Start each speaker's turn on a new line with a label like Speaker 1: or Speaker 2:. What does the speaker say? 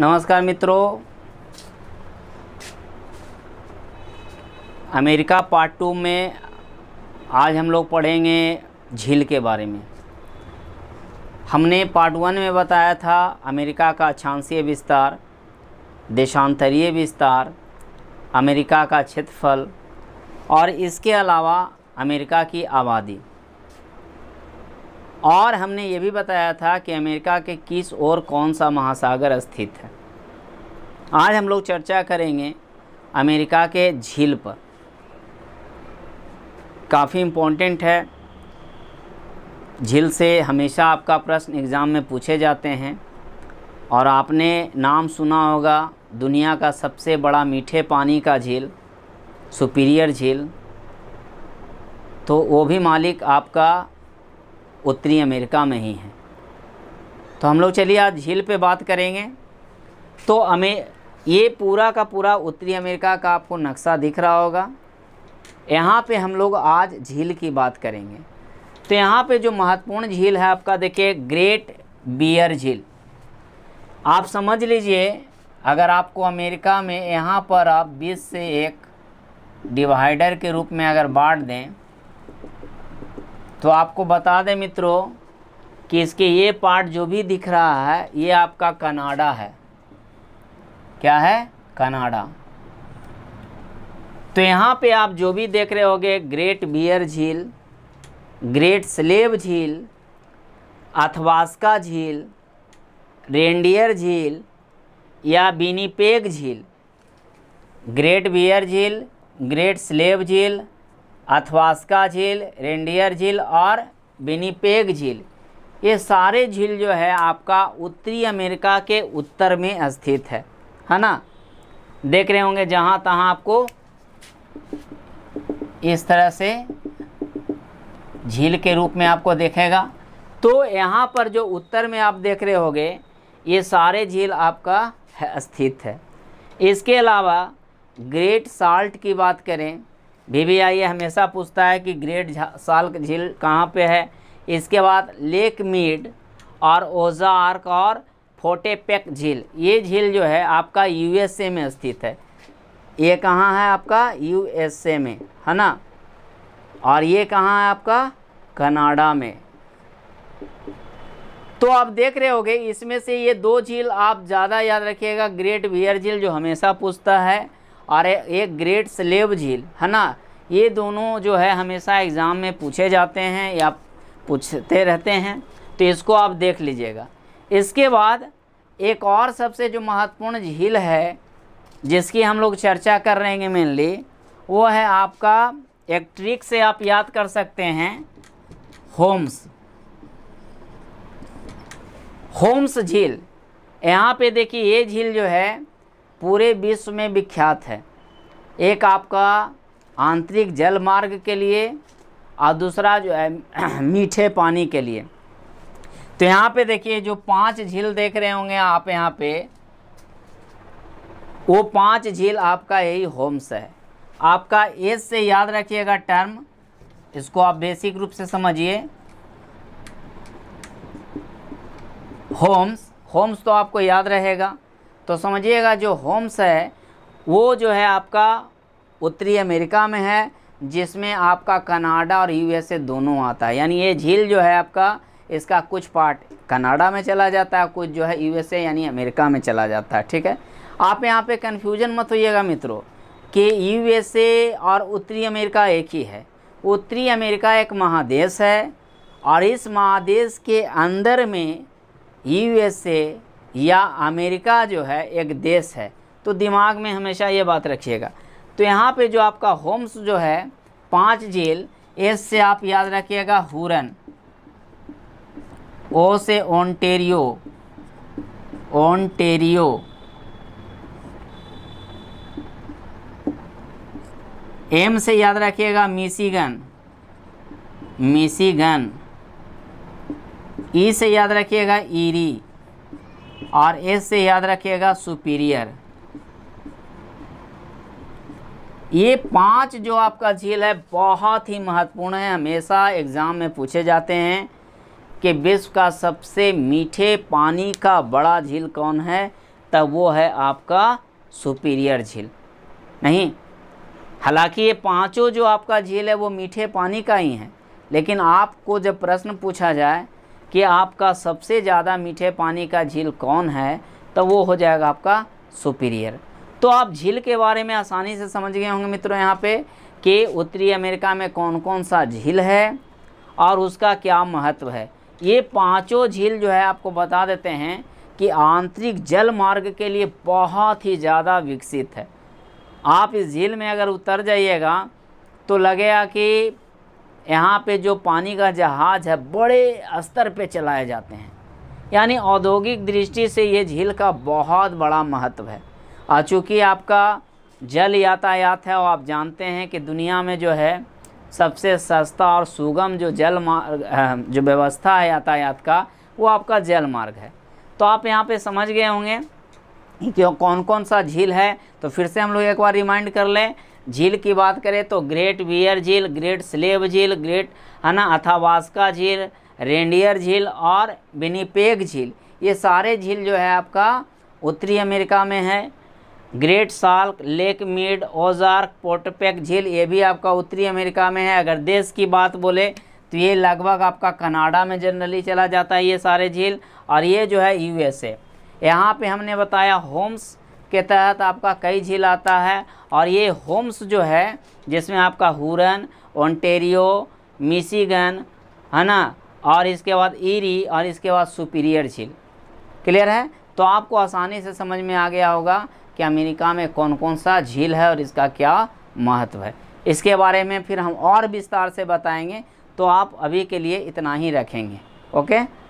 Speaker 1: नमस्कार मित्रों America part two में आज हम लोग पढ़ेंगे झील के बारे में हमने पार्ट वन में बताया था अमेरिका का छांसीय विस्तार देशांतरीय विस्तार अमेरिका का क्षेत्रफल और इसके अलावा अमेरिका की आबादी और हमने ये भी बताया था कि अमेरिका के किस और कौन सा महासागर स्थित है आज हम लोग चर्चा करेंगे अमेरिका के झील पर काफ़ी इम्पोर्टेंट है झील से हमेशा आपका प्रश्न एग्ज़ाम में पूछे जाते हैं और आपने नाम सुना होगा दुनिया का सबसे बड़ा मीठे पानी का झील सुपीरियर झील तो वो भी मालिक आपका उत्तरी अमेरिका में ही हैं तो हम लोग चलिए आज झील पे बात करेंगे तो हमें ये पूरा का पूरा उत्तरी अमेरिका का आपको नक्शा दिख रहा होगा यहाँ पे हम लोग आज झील की बात करेंगे तो यहाँ पे जो महत्वपूर्ण झील है आपका देखिए ग्रेट बियर झील आप समझ लीजिए अगर आपको अमेरिका में यहाँ पर आप बीस से एक डिवाइडर के रूप में अगर बांट दें तो आपको बता दें मित्रों कि इसके ये पार्ट जो भी दिख रहा है ये आपका कनाडा है क्या है कनाडा तो यहाँ पे आप जो भी देख रहे होंगे ग्रेट बियर झील ग्रेट स्लेब झील अथवास्का झील रेंडियर झील या बिनीपेग झील ग्रेट बियर झील ग्रेट स्लेब झील अथवास्का झील रेंडियर झील और बिनीपेग झील ये सारे झील जो है आपका उत्तरी अमेरिका के उत्तर में स्थित है है ना देख रहे होंगे जहाँ तहाँ आपको इस तरह से झील के रूप में आपको देखेगा तो यहाँ पर जो उत्तर में आप देख रहे होंगे ये सारे झील आपका स्थित है इसके अलावा ग्रेट साल्ट की बात करें भी भी आई हमेशा पूछता है कि ग्रेट साल झील कहाँ पे है इसके बाद लेक मीड और ओजा आर्क और फोटेपेक झील ये झील जो है आपका यूएसए में स्थित है ये कहाँ है आपका यूएसए में है ना और ये कहाँ है आपका कनाडा में तो आप देख रहे होगे इसमें से ये दो झील आप ज़्यादा याद रखिएगा ग्रेट वियर झील जो हमेशा पूछता है और एक ग्रेट स्लेब झील है ना ये दोनों जो है हमेशा एग्ज़ाम में पूछे जाते हैं या पूछते रहते हैं तो इसको आप देख लीजिएगा इसके बाद एक और सबसे जो महत्वपूर्ण झील है जिसकी हम लोग चर्चा कर रहे हैं मेनली वो है आपका एक ट्रिक से आप याद कर सकते हैं होम्स होम्स झील यहाँ पे देखिए ये झील जो है पूरे विश्व में विख्यात है एक आपका आंतरिक जल मार्ग के लिए और दूसरा जो है मीठे पानी के लिए तो यहाँ पे देखिए जो पांच झील देख रहे होंगे आप यहाँ पे वो पांच झील आपका यही होम्स है आपका एज से याद रखिएगा टर्म इसको आप बेसिक रूप से समझिए होम्स होम्स तो आपको याद रहेगा तो समझिएगा जो होम्स है वो जो है आपका उत्तरी अमेरिका में है जिसमें आपका कनाडा और यूएसए दोनों आता है यानी ये झील जो है आपका इसका कुछ पार्ट कनाडा में चला जाता है कुछ जो है यूएसए यानी अमेरिका में चला जाता है ठीक है आप यहाँ पे कन्फ्यूजन मत होइएगा मित्रों कि यूएसए और उत्तरी अमेरिका एक ही है उत्तरी अमेरिका एक महादेश है और इस महादेश के अंदर में ए या अमेरिका जो है एक देश है तो दिमाग में हमेशा ये बात रखिएगा तो यहाँ पे जो आपका होम्स जो है पाँच जेल एस से आप याद रखिएगा हुरन ओ से ओंटेरियो ओंटेरियो एम से याद रखिएगा मिशिगन मिशिगन ई से याद रखिएगा ईरी और एस से याद रखिएगा सुपीरियर ये पांच जो आपका झील है बहुत ही महत्वपूर्ण है हमेशा एग्ज़ाम में पूछे जाते हैं कि विश्व का सबसे मीठे पानी का बड़ा झील कौन है तब वो है आपका सुपीरियर झील नहीं हालांकि ये पांचों जो आपका झील है वो मीठे पानी का ही है लेकिन आपको जब प्रश्न पूछा जाए कि आपका सबसे ज़्यादा मीठे पानी का झील कौन है तो वो हो जाएगा आपका सुपीरियर तो आप झील के बारे में आसानी से समझ गए होंगे मित्रों यहाँ पे कि उत्तरी अमेरिका में कौन कौन सा झील है और उसका क्या महत्व है ये पांचों झील जो है आपको बता देते हैं कि आंतरिक जल मार्ग के लिए बहुत ही ज़्यादा विकसित है आप इस झील में अगर उतर जाइएगा तो लगेगा कि यहाँ पे जो पानी का जहाज़ है बड़े स्तर पे चलाए जाते हैं यानी औद्योगिक दृष्टि से ये झील का बहुत बड़ा महत्व है और चूँकि आपका जल यातायात है और आप जानते हैं कि दुनिया में जो है सबसे सस्ता और सुगम जो जल मार्ग जो व्यवस्था है यातायात का वो आपका जल मार्ग है तो आप यहाँ पे समझ गए होंगे क्यों कौन कौन सा झील है तो फिर से हम लोग एक बार रिमाइंड कर लें झील की बात करें तो ग्रेट वियर झील ग्रेट स्लेब झील ग्रेट है ना अथावास्का झील रेंडियर झील और विनीपेग झील ये सारे झील जो है आपका उत्तरी अमेरिका में है Great Salt Lake Mead Ozark Fort Peck झील ये भी आपका उत्तरी अमेरिका में है अगर देश की बात बोले तो ये लगभग आपका कनाडा में जनरली चला जाता है ये सारे झील और ये जो है यूएसए यहाँ पे हमने बताया होम्स के तहत आपका कई झील आता है और ये होम्स जो है जिसमें आपका हुरन ओंटेरियो मिशिगन है ना और इसके बाद ईरी और इसके बाद सुपीरियर झील क्लियर है तो आपको आसानी से समझ में आ गया होगा कि अमेरिका में कौन कौन सा झील है और इसका क्या महत्व है इसके बारे में फिर हम और विस्तार से बताएंगे तो आप अभी के लिए इतना ही रखेंगे ओके